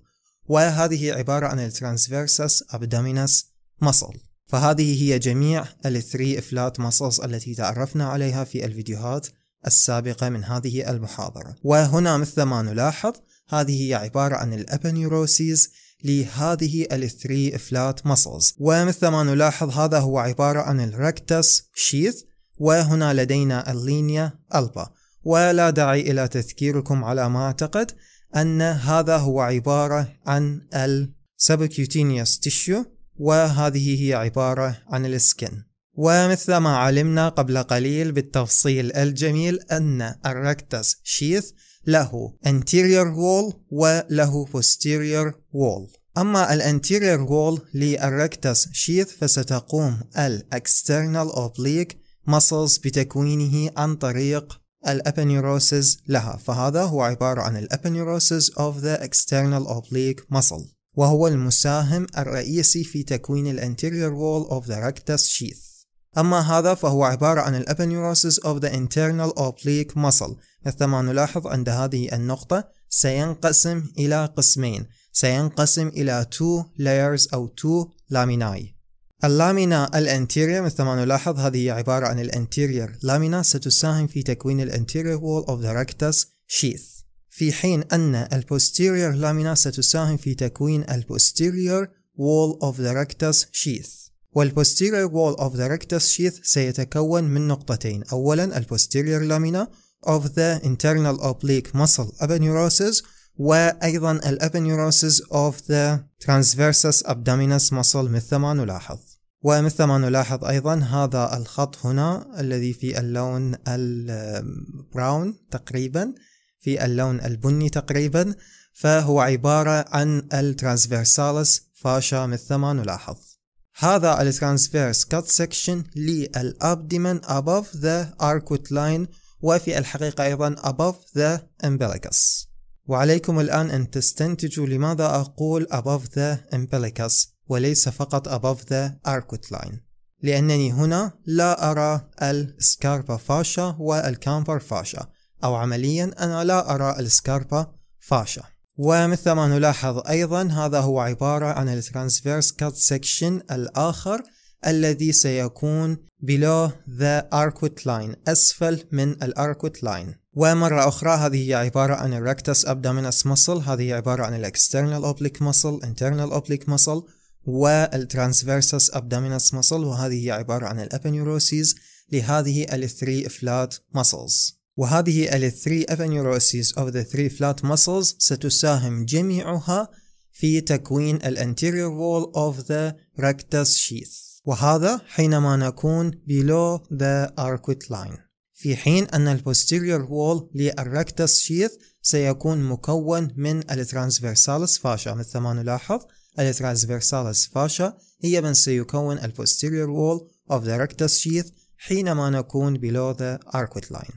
Speaker 1: وهذه عبارة عن ال Transversus Abdominis Muscle فهذه هي جميع 3 فلات muscles التي تعرفنا عليها في الفيديوهات السابقة من هذه المحاضرة وهنا مثل ما نلاحظ هذه هي عبارة عن الأبنيوروسيز لهذه 3 فلات muscles ومثل ما نلاحظ هذا هو عبارة عن rectus sheath وهنا لدينا اللينيا ألبا ولا داعي إلى تذكيركم على ما أعتقد أن هذا هو عبارة عن السبكيوتينيوس تيشيو وهذه هي عبارة عن السكن ومثل ما علمنا قبل قليل بالتفصيل الجميل أن الركتس شيث له anterior wall وله posterior wall أما الانتيرير وول للركتس شيث فستقوم الاكسترنال اوبليك muscles بتكوينه عن طريق الابنيروسز لها فهذا هو عبارة عن الابنيروسز of the external oblique muscle وهو المساهم الرئيسي في تكوين الانتيريور wall of the rectus sheath أما هذا فهو عبارة عن الابنيروسز of the internal oblique muscle مثل ما نلاحظ عند هذه النقطة سينقسم إلى قسمين سينقسم إلى two layers أو two laminae اللامينا الانتيرير مثل ما نلاحظ هذه عبارة عن الانتيرير لامينا ستساهم في تكوين الانتيرير وول اوف ذا ركتس شيث في حين أن البوستيرير لامينا ستساهم في تكوين البوستيرير وول اوف ذا ركتس شيث والposterior وول اوف ذا ركتس شيث سيتكون من نقطتين أولا الposterior لامينا of the internal oblique muscle aponeurosis وأيضا الابنيوروسيس of the transversus abdominis muscle مثل ما نلاحظ ومثل ما نلاحظ أيضا هذا الخط هنا الذي في اللون البراون تقريبا في اللون البني تقريبا فهو عبارة عن الترانسفيرسالس فاشا مثل ما نلاحظ هذا الترانسفيرس كات سكشن للأبدمن above the arcuate line وفي الحقيقة أيضا above the umbilicus وعليكم الآن أن تستنتجوا لماذا أقول above the umbilicus وليس فقط above the arcuate line لأنني هنا لا أرى السكاربا فاشا والكامبر فاشا أو عمليا أنا لا أرى السكاربا فاشا ومثل ما نلاحظ أيضا هذا هو عبارة عن الترانسفيرس كات سكشن الآخر الذي سيكون below the arcuate line أسفل من الاركوت line ومرة أخرى هذه هي عبارة عن الركتس abdominis muscle هذه هي عبارة عن external oblique muscle internal oblique muscle والترانسفيرسس abdominis muscle وهذه هي عبارة عن الابنيوروسيز لهذه الثري فلات muscles وهذه الثري أبنيوروسيز of the three flat muscles ستساهم جميعها في تكوين الانتيريور wall of the rectus sheath وهذا حينما نكون below the arcuate line في حين أن wall وول rectus sheath سيكون مكون من الترانسفيرسالس فاشا مثل ما نلاحظ الترانسفيرسالس فاشا هي من سيكون posterior wall of the rectus sheath حينما نكون below the arcuate line.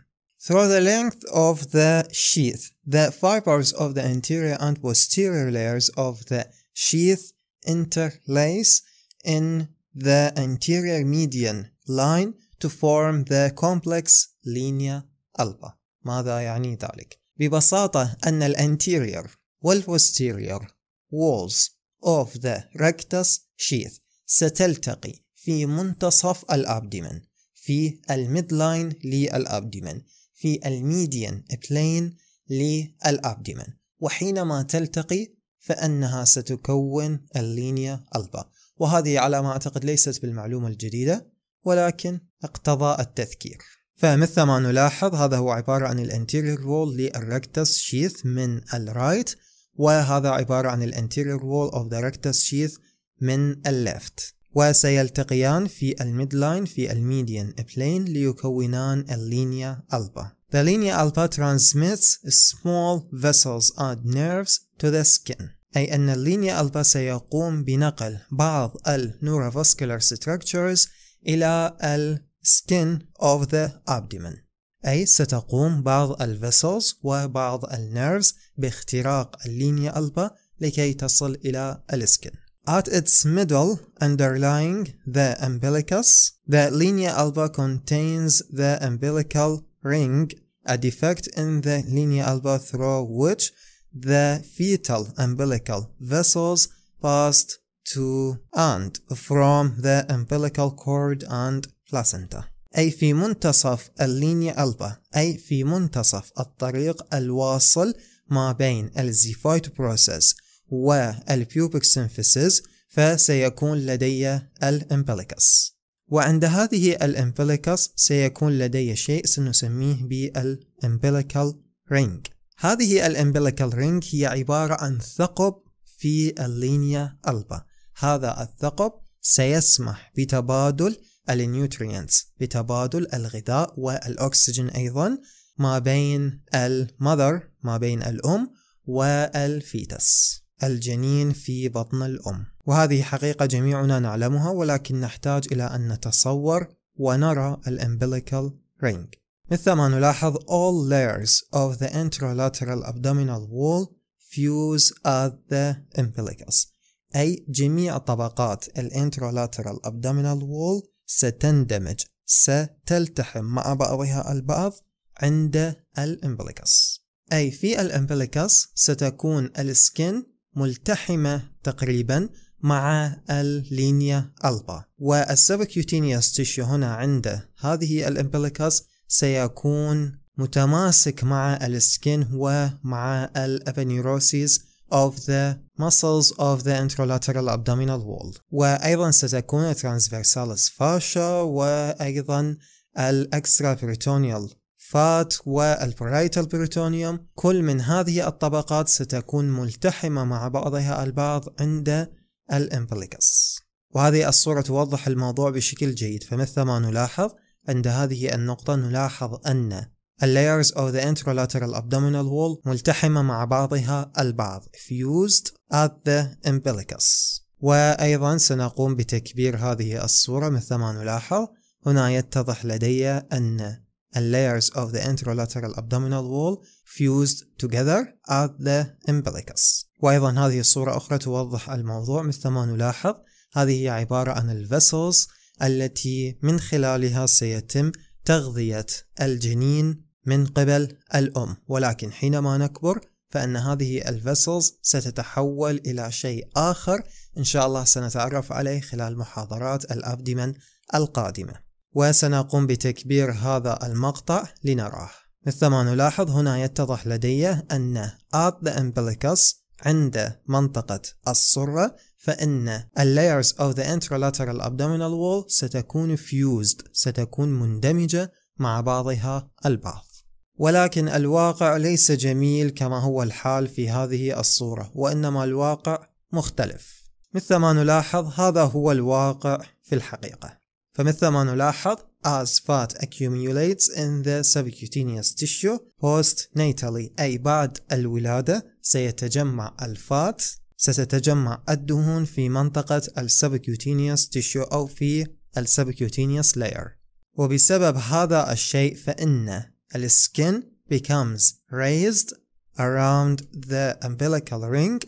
Speaker 1: Through the length of the sheath, the fibers of the anterior and posterior layers of the sheath interlace in the anterior median line to form the complex linea alba ماذا يعني ذلك؟ ببساطة أن anterior وال posterior walls of the rectus sheath ستلتقي في منتصف الأبدمن في الميدلاين للأبدمن في الميديان بلين للأبدمن وحينما تلتقي فإنها ستكون اللينيا ألبا وهذه على ما أعتقد ليست بالمعلومة الجديدة ولكن اقتضى التذكير فمثل ما نلاحظ هذا هو عبارة عن الانتيريور وول للركتس شيث من الرايت وهذا عبارة عن الانتيريور وول اوف ذا ركتس شيث من الليفت وسيلتقيان في الميدلاين في الميديان بلين ليكونان اللينيا ألبا. The linea alba transmits small vessels and nerves to the skin. أي أن اللينيا ألبا سيقوم بنقل بعض الـ neurovascular structures إلى الـ skin of the abdomen أي ستقوم بعض الـ vessels وبعض الـ nerves باختراق اللينيا ألبا لكي تصل إلى skin. At its middle, underlying the umbilicus, the linea alba contains the umbilical ring, a defect in the linea alba through which the fetal umbilical vessels passed to and from the umbilical cord and placenta أي في منتصف اللينيا ألبا أي في منتصف الطريق الواصل ما بين الزيفايت بروسيس والبيوبك سينفيسيس فسيكون لدي الامبليكس وعند هذه الامبليكس سيكون لدي شيء سنسميه بالامبليكال رينج هذه الامبليكال رينج هي عبارة عن ثقب في اللينيا ألبا هذا الثقب سيسمح بتبادل النيوترينتس بتبادل الغذاء والأكسجين أيضا ما بين المذر ما بين الأم والفيتس الجنين في بطن الأم وهذه حقيقة جميعنا نعلمها ولكن نحتاج إلى أن نتصور ونرى الامبليكال رينج مثل ما نلاحظ all layers of the intralateral abdominal wall fuse at the umbilicus أي جميع طبقات الانترولاترال abdominal wall ستندمج ستلتحم مع بعضها البعض عند umbilicus أي في umbilicus ستكون skin ملتحمة تقريبا مع اللينيا ألبا والسبكيوتينيوس تيشيو هنا عند هذه umbilicus سيكون متماسك مع السكن ومع الابنيروسيس of the muscles of the interlateral abdominal wall وأيضا ستكون transversalis fascia وأيضا الأكسترا peritoneal فات والبرايتال بريتونيوم كل من هذه الطبقات ستكون ملتحمة مع بعضها البعض عند الامبليكس وهذه الصورة توضح الموضوع بشكل جيد فمثل ما نلاحظ عند هذه النقطة نلاحظ أن layers of the interlateral abdominal wall ملتحمة مع بعضها البعض fused at the umbilicus وأيضا سنقوم بتكبير هذه الصورة مثل ما نلاحظ هنا يتضح لدي أن layers of the interlateral abdominal wall fused together at the umbilicus وأيضا هذه الصورة أخرى توضح الموضوع مثل ما نلاحظ هذه هي عبارة عن vessels التي من خلالها سيتم تغذية الجنين من قبل الأم ولكن حينما نكبر فإن هذه الفيسلز ستتحول إلى شيء آخر إن شاء الله سنتعرف عليه خلال محاضرات الأبدمن القادمة وسنقوم بتكبير هذا المقطع لنراه مثلما نلاحظ هنا يتضح لدي أن at the umbilicus عند منطقة الصرة فإن layers of the intralateral abdominal wall ستكون fused ستكون مندمجة مع بعضها البعض ولكن الواقع ليس جميل كما هو الحال في هذه الصورة وإنما الواقع مختلف مثل ما نلاحظ هذا هو الواقع في الحقيقة فمثل ما نلاحظ as fat accumulates in the subcutaneous tissue postnatally أي بعد الولادة سيتجمع الفات ستتجمع الدهون في منطقة السبكيوتينيوس تيشو أو في السبكيوتينيوس لاير وبسبب هذا الشيء فإن السكين becomes raised around the umbilical ring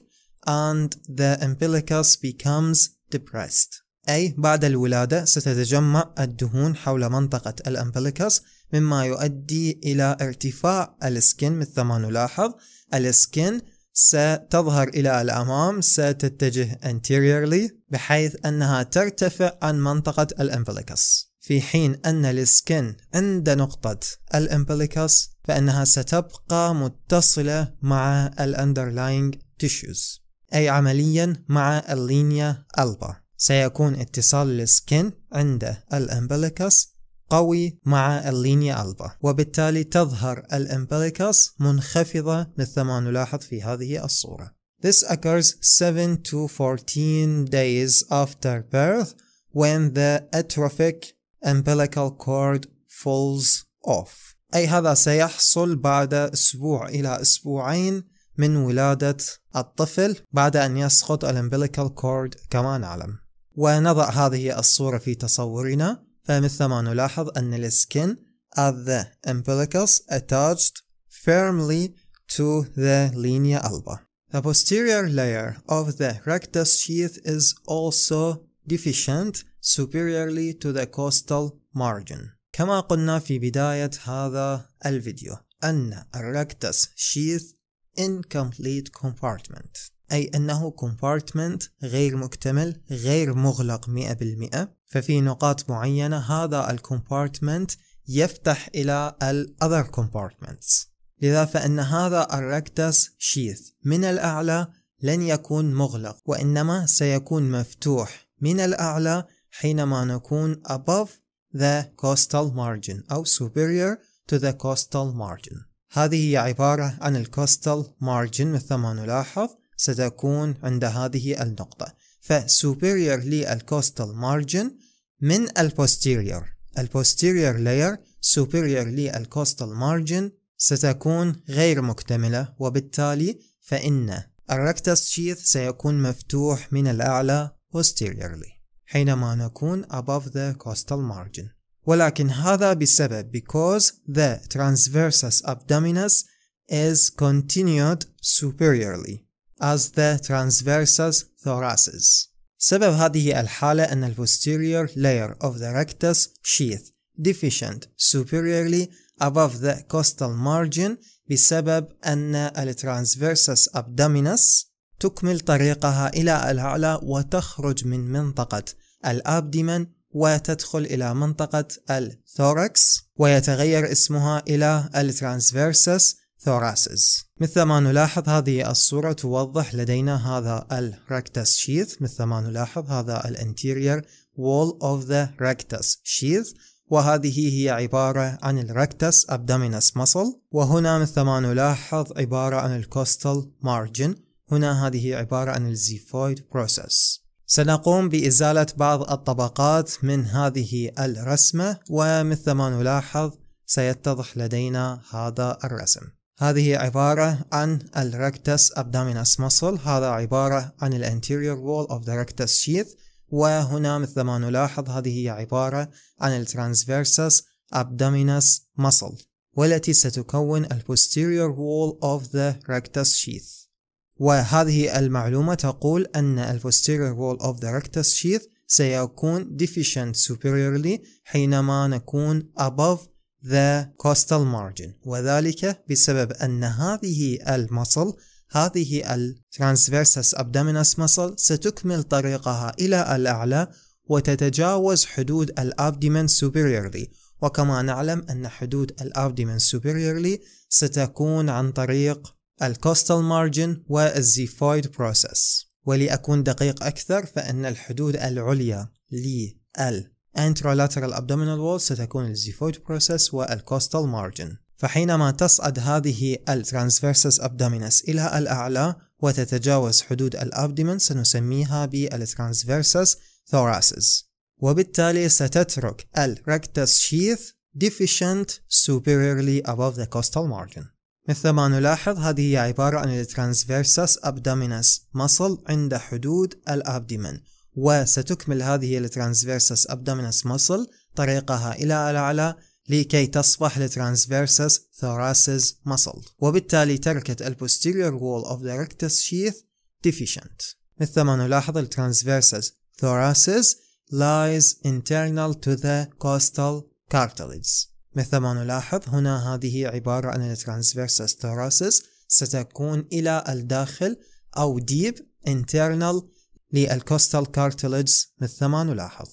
Speaker 1: and the umbilicus becomes depressed أي بعد الولادة ستتجمع الدهون حول منطقة الأمبليكس مما يؤدي إلى ارتفاع السكن مثل ما نلاحظ السكن ستظهر إلى الأمام ستتجه anteriorly بحيث أنها ترتفع عن منطقة الأمبليكس في حين أن السكن عند نقطة الأمبليكس فإنها ستبقى متصلة مع الأندرلاينج تيشوز أي عمليا مع اللينيا ألبا سيكون اتصال السكن عند الأمبليكس قوي مع اللينيا ألبا وبالتالي تظهر الإمبليكس منخفضة مثل ما نلاحظ في هذه الصورة This occurs 7 to 14 days after birth when the atrophic umbilical cord falls off أي هذا سيحصل بعد أسبوع إلى أسبوعين من ولادة الطفل بعد أن يسقط الامبليكال كورد كما نعلم ونضع هذه الصورة في تصورنا فمثل ما نلاحظ أن السكن at the umbilicus attached firmly to the linea alba. The posterior layer of the rectus sheath is also deficient superiorly to the costal margin. كما قلنا في بداية هذا الفيديو أن الركتس sheath incomplete compartment أي أنه كومبارتمنت غير مكتمل غير مغلق 100% ففي نقاط معينة هذا الكومبارتمنت يفتح إلى الأذر compartments لذا فإن هذا الركتس شيث من الأعلى لن يكون مغلق وإنما سيكون مفتوح من الأعلى حينما نكون above the coastal margin أو superior to the coastal margin هذه هي عبارة عن الكوستال مارجن مثل ما نلاحظ ستكون عند هذه النقطة فسوبيريور للكوستال margin من البوستيريور البوستيريور layer سوبيريور للكوستال margin ستكون غير مكتملة وبالتالي فإن الركتس شيث سيكون مفتوح من الأعلى posteriorly حينما نكون above the costal margin ولكن هذا بسبب because the transversus abdominis is continued superiorly as the transversus thoraces. سبب هذه الحالة أن ال posterior layer of the rectus sheath deficient superiorly above the costal margin بسبب أن ال transversus abdominis تكمل طريقها إلى الأعلى وتخرج من منطقة الأبدمن وتدخل إلى منطقة الثوركس ويتغير اسمها إلى الترانسفيرسس thoraces مثل ما نلاحظ هذه الصورة توضح لدينا هذا الركتس sheath مثل ما نلاحظ هذا الانتيرير wall of the rectus sheath وهذه هي عبارة عن الركتس abdominis muscle وهنا مثل ما نلاحظ عبارة عن الكوستال margin هنا هذه عبارة عن الزيفويد process سنقوم بإزالة بعض الطبقات من هذه الرسمة ومثل ما نلاحظ سيتضح لدينا هذا الرسم هذه عبارة عن ال rectus abdominis muscle هذا عبارة عن ال anterior wall of the rectus sheath وهنا مثل ما نلاحظ هذه هي عبارة عن ال transversus abdominis muscle والتي ستكون ال posterior wall of the rectus sheath وهذه المعلومة تقول أن ال posterior wall of the rectus sheath سيكون deficient superiorly حينما نكون above the costal margin وذلك بسبب أن هذه المصل هذه الترانسفيرسس abdominis muscle ستكمل طريقها إلى الأعلى وتتجاوز حدود الابدمن superiorly وكما نعلم أن حدود الابدمن superiorly ستكون عن طريق الكوستال مارجن والزيفويد بروسس ولأكون دقيق أكثر فإن الحدود العليا لل Anterolateral abdominal wall ستكون الزيفويد process والكوستال margin فحينما تصعد هذه الترانسفيرسس ابدومينس إلى الأعلى وتتجاوز حدود الأبدمن سنسميها بالترانسفيرسس ثوراسس وبالتالي ستترك الركتس شيث deficient superiorly above the costal margin مثل ما نلاحظ هذه هي عبارة عن الترانسفيرسس ابدومينس muscle عند حدود الأبدمن وستكمل هذه الترانسفيرسس ابدومينس مسل طريقها إلى الأعلى لكي تصبح الترانسفيرسس ثوراسيس مسل وبالتالي تركت البوستيريور وول اوف the ريكتس شيث deficient مثل ما نلاحظ الترانسفيرسس thoracis lies internal to the costal cartilage مثل ما نلاحظ هنا هذه عبارة عن الترانسفيرسس thoracis ستكون إلى الداخل أو deep internal للكوستال cartilage مثل ما نلاحظ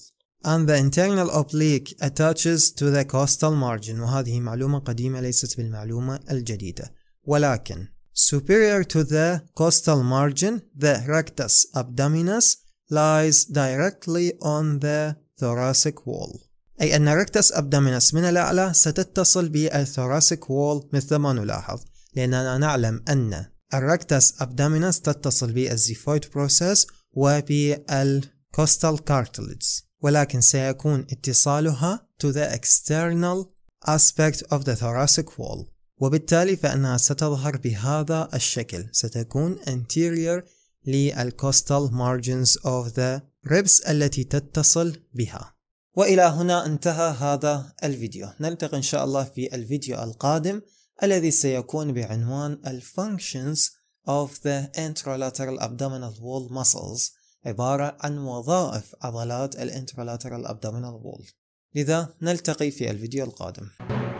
Speaker 1: and the internal oblique attaches to the costal margin وهذه معلومة قديمة ليست بالمعلومة الجديدة ولكن superior to the costal margin the rectus abdominis lies directly on the thoracic wall أي أن rectus abdominis من الأعلى ستتصل بالثوراسيك wall مثل ما نلاحظ لأننا نعلم أن rectus abdominis تتصل بالزيفويد process وبالكوستال cartilage ولكن سيكون اتصالها to the external aspect of the thoracic wall وبالتالي فإنها ستظهر بهذا الشكل ستكون anterior للكوستال margins of the ribs التي تتصل بها وإلى هنا انتهى هذا الفيديو نلتقي إن شاء الله في الفيديو القادم الذي سيكون بعنوان الفانكشنز of the intralateral Abdominal Wall Muscles عبارة عن وظائف عضلات الانترالاترال abdominal wall لذا نلتقي في الفيديو القادم